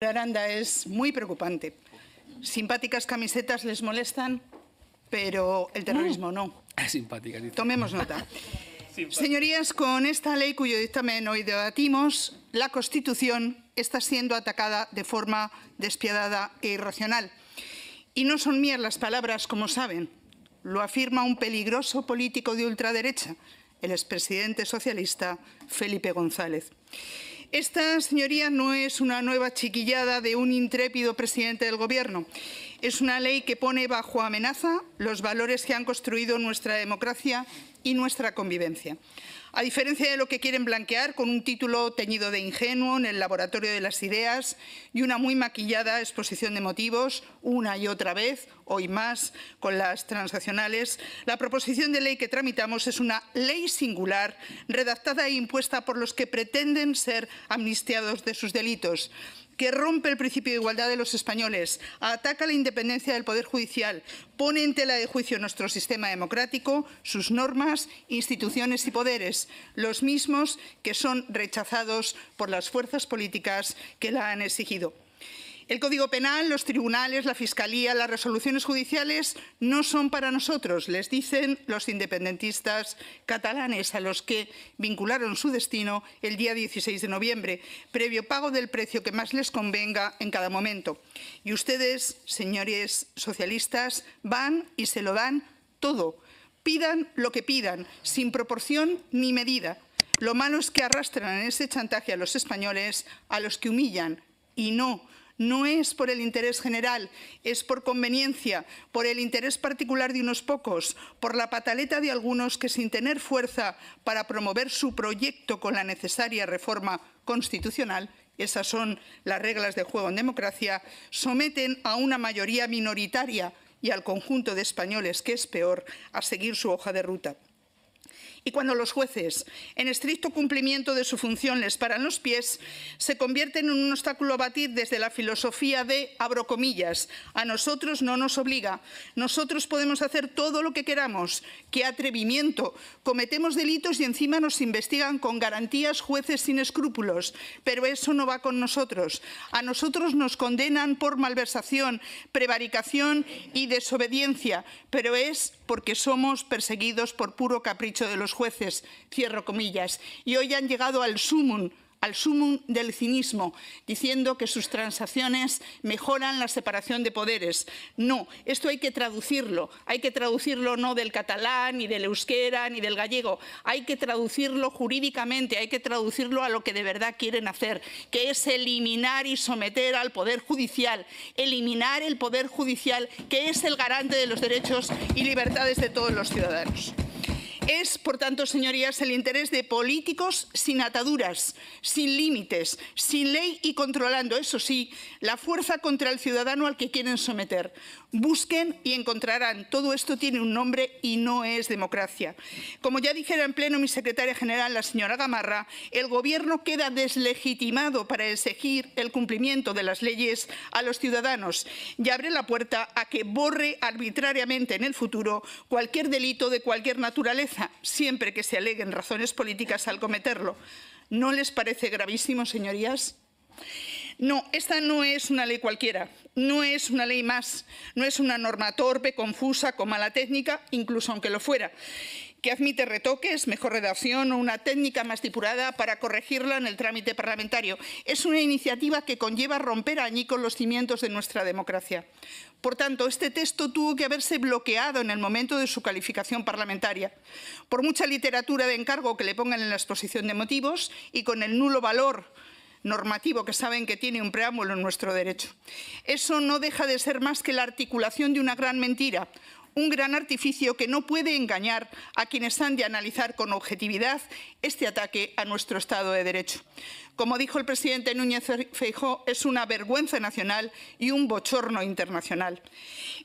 La Aranda es muy preocupante. Simpáticas camisetas les molestan, pero el terrorismo no. Ah, Simpáticas. Tomemos nota. Señorías, con esta ley cuyo dictamen hoy debatimos, la Constitución está siendo atacada de forma despiadada e irracional. Y no son mías las palabras, como saben. Lo afirma un peligroso político de ultraderecha, el expresidente socialista Felipe González. Esta, señoría, no es una nueva chiquillada de un intrépido presidente del Gobierno. Es una ley que pone bajo amenaza los valores que han construido nuestra democracia y nuestra convivencia. A diferencia de lo que quieren blanquear, con un título teñido de ingenuo en el laboratorio de las ideas y una muy maquillada exposición de motivos, una y otra vez, hoy más, con las transaccionales, la proposición de ley que tramitamos es una ley singular, redactada e impuesta por los que pretenden ser amnistiados de sus delitos que rompe el principio de igualdad de los españoles, ataca la independencia del Poder Judicial, pone en tela de juicio nuestro sistema democrático, sus normas, instituciones y poderes, los mismos que son rechazados por las fuerzas políticas que la han exigido. El Código Penal, los tribunales, la Fiscalía, las resoluciones judiciales no son para nosotros, les dicen los independentistas catalanes a los que vincularon su destino el día 16 de noviembre, previo pago del precio que más les convenga en cada momento. Y ustedes, señores socialistas, van y se lo dan todo. Pidan lo que pidan, sin proporción ni medida. Lo malo es que arrastran en ese chantaje a los españoles, a los que humillan, y no no es por el interés general, es por conveniencia, por el interés particular de unos pocos, por la pataleta de algunos que sin tener fuerza para promover su proyecto con la necesaria reforma constitucional, esas son las reglas de juego en democracia, someten a una mayoría minoritaria y al conjunto de españoles, que es peor, a seguir su hoja de ruta. Y cuando los jueces, en estricto cumplimiento de su función, les paran los pies, se convierten en un obstáculo a batir desde la filosofía de, abro comillas, a nosotros no nos obliga, nosotros podemos hacer todo lo que queramos, qué atrevimiento, cometemos delitos y encima nos investigan con garantías jueces sin escrúpulos, pero eso no va con nosotros, a nosotros nos condenan por malversación, prevaricación y desobediencia, pero es porque somos perseguidos por puro capricho dicho de los jueces, cierro comillas, y hoy han llegado al sumum al sumum del cinismo, diciendo que sus transacciones mejoran la separación de poderes. No, esto hay que traducirlo. Hay que traducirlo no del catalán, ni del euskera, ni del gallego. Hay que traducirlo jurídicamente, hay que traducirlo a lo que de verdad quieren hacer, que es eliminar y someter al Poder Judicial, eliminar el Poder Judicial, que es el garante de los derechos y libertades de todos los ciudadanos. Es, por tanto, señorías, el interés de políticos sin ataduras, sin límites, sin ley y controlando, eso sí, la fuerza contra el ciudadano al que quieren someter. Busquen y encontrarán. Todo esto tiene un nombre y no es democracia. Como ya dijera en pleno mi secretaria general, la señora Gamarra, el Gobierno queda deslegitimado para exigir el cumplimiento de las leyes a los ciudadanos y abre la puerta a que borre arbitrariamente en el futuro cualquier delito de cualquier naturaleza siempre que se aleguen razones políticas al cometerlo. ¿No les parece gravísimo, señorías? No, esta no es una ley cualquiera, no es una ley más, no es una norma torpe, confusa, con mala técnica, incluso aunque lo fuera que admite retoques, mejor redacción o una técnica más tipurada para corregirla en el trámite parlamentario. Es una iniciativa que conlleva romper añí con los cimientos de nuestra democracia. Por tanto, este texto tuvo que haberse bloqueado en el momento de su calificación parlamentaria. Por mucha literatura de encargo que le pongan en la exposición de motivos y con el nulo valor normativo que saben que tiene un preámbulo en nuestro derecho. Eso no deja de ser más que la articulación de una gran mentira, un gran artificio que no puede engañar a quienes han de analizar con objetividad este ataque a nuestro Estado de Derecho. Como dijo el presidente Núñez Feijó, es una vergüenza nacional y un bochorno internacional.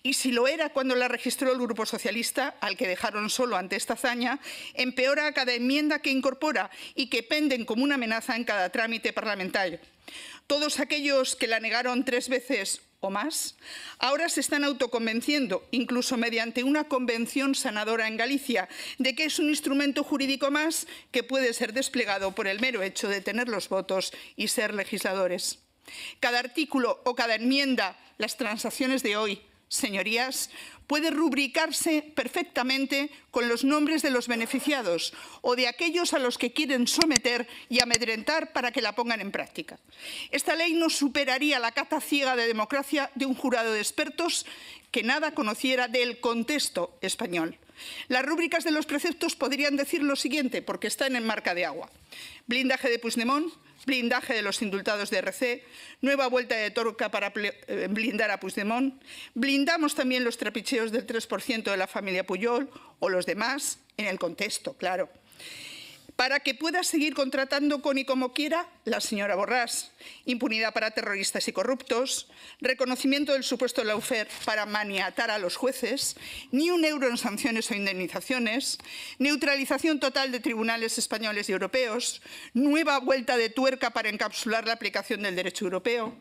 Y si lo era cuando la registró el Grupo Socialista, al que dejaron solo ante esta hazaña, empeora cada enmienda que incorpora y que penden como una amenaza en cada trámite parlamentario. Todos aquellos que la negaron tres veces o más, ahora se están autoconvenciendo, incluso mediante una convención sanadora en Galicia, de que es un instrumento jurídico más que puede ser desplegado por el mero hecho de tener los votos y ser legisladores. Cada artículo o cada enmienda, las transacciones de hoy, señorías, puede rubricarse perfectamente con los nombres de los beneficiados o de aquellos a los que quieren someter y amedrentar para que la pongan en práctica. Esta ley no superaría la cata ciega de democracia de un jurado de expertos que nada conociera del contexto español. Las rúbricas de los preceptos podrían decir lo siguiente, porque están en marca de agua. Blindaje de Puigdemont, blindaje de los indultados de RC, nueva vuelta de torca para eh, blindar a Puigdemont, blindamos también los trapicheos del 3% de la familia Puyol o los demás, en el contexto, claro para que pueda seguir contratando con y como quiera la señora Borrás, impunidad para terroristas y corruptos, reconocimiento del supuesto laufer para maniatar a los jueces, ni un euro en sanciones o indemnizaciones, neutralización total de tribunales españoles y europeos, nueva vuelta de tuerca para encapsular la aplicación del derecho europeo,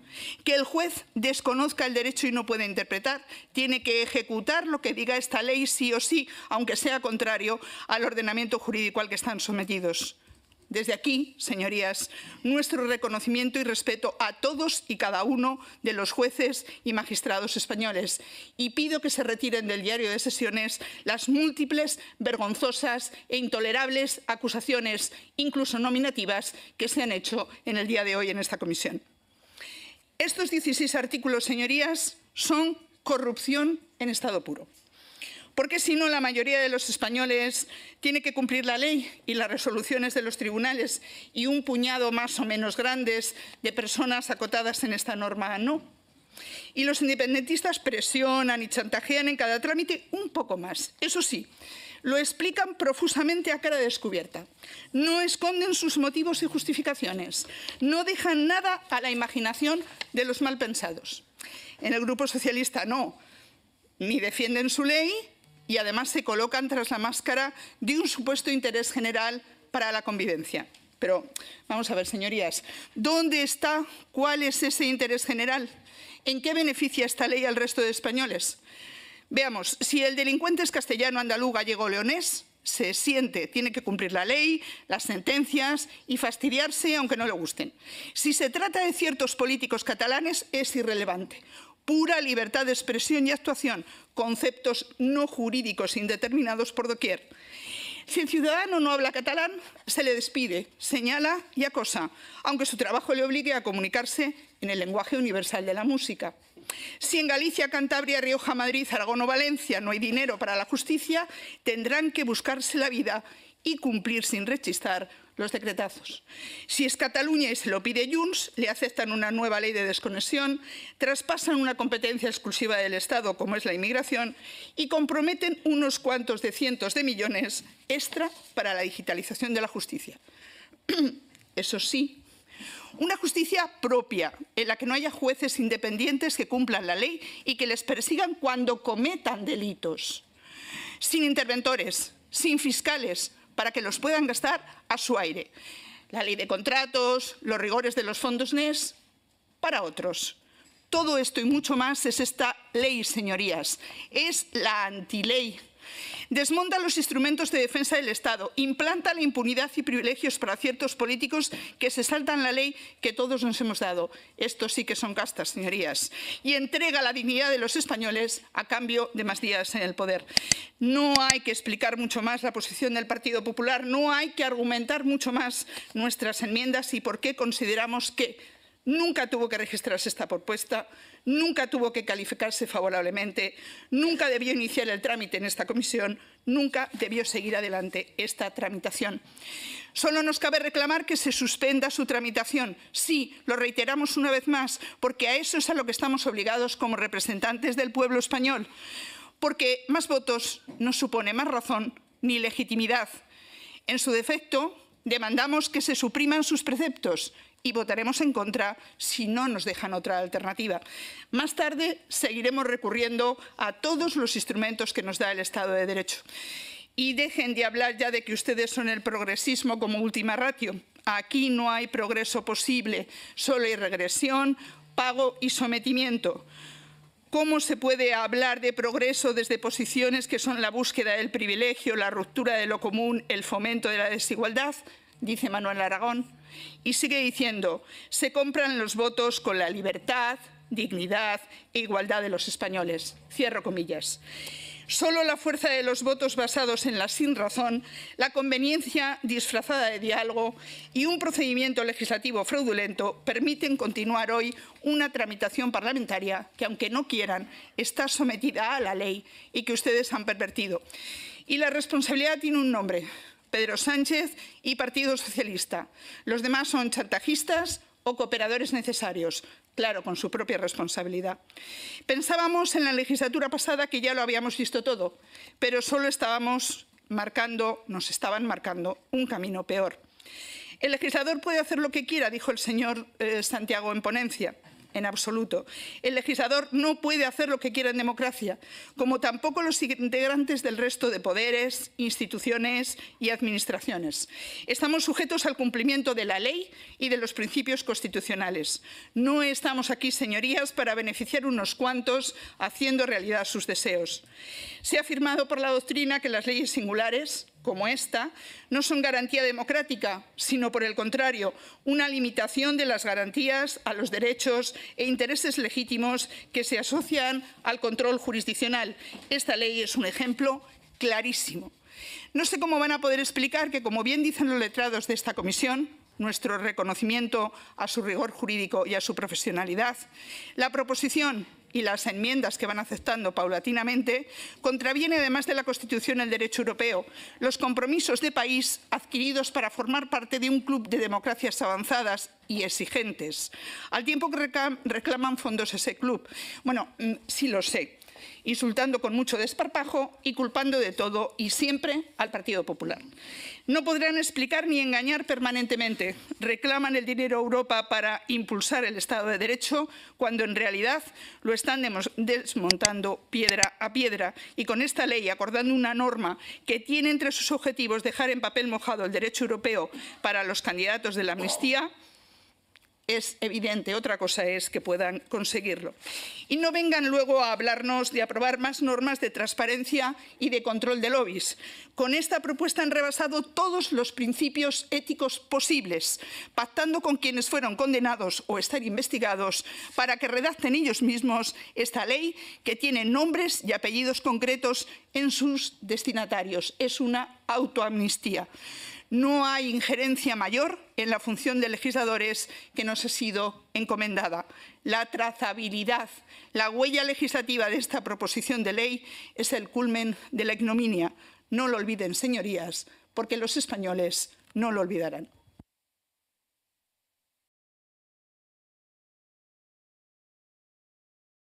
que el juez desconozca el derecho y no pueda interpretar, tiene que ejecutar lo que diga esta ley sí o sí, aunque sea contrario al ordenamiento jurídico al que están sometidos desde aquí, señorías, nuestro reconocimiento y respeto a todos y cada uno de los jueces y magistrados españoles. Y pido que se retiren del diario de sesiones las múltiples, vergonzosas e intolerables acusaciones, incluso nominativas, que se han hecho en el día de hoy en esta comisión. Estos 16 artículos, señorías, son corrupción en estado puro porque si no la mayoría de los españoles tiene que cumplir la ley y las resoluciones de los tribunales y un puñado más o menos grandes de personas acotadas en esta norma no. Y los independentistas presionan y chantajean en cada trámite un poco más. Eso sí, lo explican profusamente a cara descubierta. No esconden sus motivos y justificaciones. No dejan nada a la imaginación de los malpensados. En el Grupo Socialista no. Ni defienden su ley, y además se colocan tras la máscara de un supuesto interés general para la convivencia. Pero vamos a ver, señorías, ¿dónde está, cuál es ese interés general? ¿En qué beneficia esta ley al resto de españoles? Veamos, si el delincuente es castellano, andaluz, gallego leonés, se siente, tiene que cumplir la ley, las sentencias y fastidiarse aunque no le gusten. Si se trata de ciertos políticos catalanes es irrelevante pura libertad de expresión y actuación, conceptos no jurídicos indeterminados por doquier. Si el ciudadano no habla catalán, se le despide, señala y acosa, aunque su trabajo le obligue a comunicarse en el lenguaje universal de la música. Si en Galicia, Cantabria, Rioja, Madrid, Aragón o Valencia no hay dinero para la justicia, tendrán que buscarse la vida y cumplir sin rechistar los decretazos. Si es Cataluña y se lo pide Junts, le aceptan una nueva ley de desconexión, traspasan una competencia exclusiva del Estado como es la inmigración y comprometen unos cuantos de cientos de millones extra para la digitalización de la justicia. Eso sí, una justicia propia, en la que no haya jueces independientes que cumplan la ley y que les persigan cuando cometan delitos. Sin interventores, sin fiscales, para que los puedan gastar a su aire. La ley de contratos, los rigores de los fondos NES, para otros. Todo esto y mucho más es esta ley, señorías. Es la antiley Desmonta los instrumentos de defensa del Estado, implanta la impunidad y privilegios para ciertos políticos que se saltan la ley que todos nos hemos dado. esto sí que son castas, señorías. Y entrega la dignidad de los españoles a cambio de más días en el poder. No hay que explicar mucho más la posición del Partido Popular, no hay que argumentar mucho más nuestras enmiendas y por qué consideramos que Nunca tuvo que registrarse esta propuesta, nunca tuvo que calificarse favorablemente, nunca debió iniciar el trámite en esta comisión, nunca debió seguir adelante esta tramitación. Solo nos cabe reclamar que se suspenda su tramitación. Sí, lo reiteramos una vez más, porque a eso es a lo que estamos obligados como representantes del pueblo español, porque más votos no supone más razón ni legitimidad. En su defecto, demandamos que se supriman sus preceptos y votaremos en contra si no nos dejan otra alternativa. Más tarde seguiremos recurriendo a todos los instrumentos que nos da el Estado de Derecho. Y dejen de hablar ya de que ustedes son el progresismo como última ratio. Aquí no hay progreso posible, solo hay regresión, pago y sometimiento. ¿Cómo se puede hablar de progreso desde posiciones que son la búsqueda del privilegio, la ruptura de lo común, el fomento de la desigualdad? dice Manuel Aragón, y sigue diciendo, se compran los votos con la libertad, dignidad e igualdad de los españoles. Cierro comillas. Solo la fuerza de los votos basados en la sin razón, la conveniencia disfrazada de diálogo y un procedimiento legislativo fraudulento permiten continuar hoy una tramitación parlamentaria que, aunque no quieran, está sometida a la ley y que ustedes han pervertido. Y la responsabilidad tiene un nombre, Pedro Sánchez y Partido Socialista. Los demás son chantajistas o cooperadores necesarios, claro, con su propia responsabilidad. Pensábamos en la legislatura pasada que ya lo habíamos visto todo, pero solo estábamos marcando, nos estaban marcando un camino peor. El legislador puede hacer lo que quiera, dijo el señor eh, Santiago en ponencia en absoluto. El legislador no puede hacer lo que quiera en democracia, como tampoco los integrantes del resto de poderes, instituciones y administraciones. Estamos sujetos al cumplimiento de la ley y de los principios constitucionales. No estamos aquí, señorías, para beneficiar unos cuantos haciendo realidad sus deseos. Se ha afirmado por la doctrina que las leyes singulares, como esta, no son garantía democrática, sino por el contrario, una limitación de las garantías a los derechos e intereses legítimos que se asocian al control jurisdiccional. Esta ley es un ejemplo clarísimo. No sé cómo van a poder explicar que, como bien dicen los letrados de esta comisión, nuestro reconocimiento a su rigor jurídico y a su profesionalidad, la proposición y las enmiendas que van aceptando paulatinamente, contraviene además de la Constitución el derecho europeo, los compromisos de país adquiridos para formar parte de un club de democracias avanzadas y exigentes, al tiempo que reclaman fondos ese club. Bueno, mm, sí lo sé, insultando con mucho desparpajo y culpando de todo y siempre al Partido Popular. No podrán explicar ni engañar permanentemente. Reclaman el dinero a Europa para impulsar el Estado de Derecho cuando en realidad lo están desmontando piedra a piedra y con esta ley acordando una norma que tiene entre sus objetivos dejar en papel mojado el derecho europeo para los candidatos de la amnistía, es evidente, otra cosa es que puedan conseguirlo. Y no vengan luego a hablarnos de aprobar más normas de transparencia y de control de lobbies. Con esta propuesta han rebasado todos los principios éticos posibles, pactando con quienes fueron condenados o están investigados para que redacten ellos mismos esta ley que tiene nombres y apellidos concretos en sus destinatarios. Es una autoamnistía. No hay injerencia mayor en la función de legisladores que nos ha sido encomendada. La trazabilidad, la huella legislativa de esta proposición de ley es el culmen de la ignominia. No lo olviden, señorías, porque los españoles no lo olvidarán.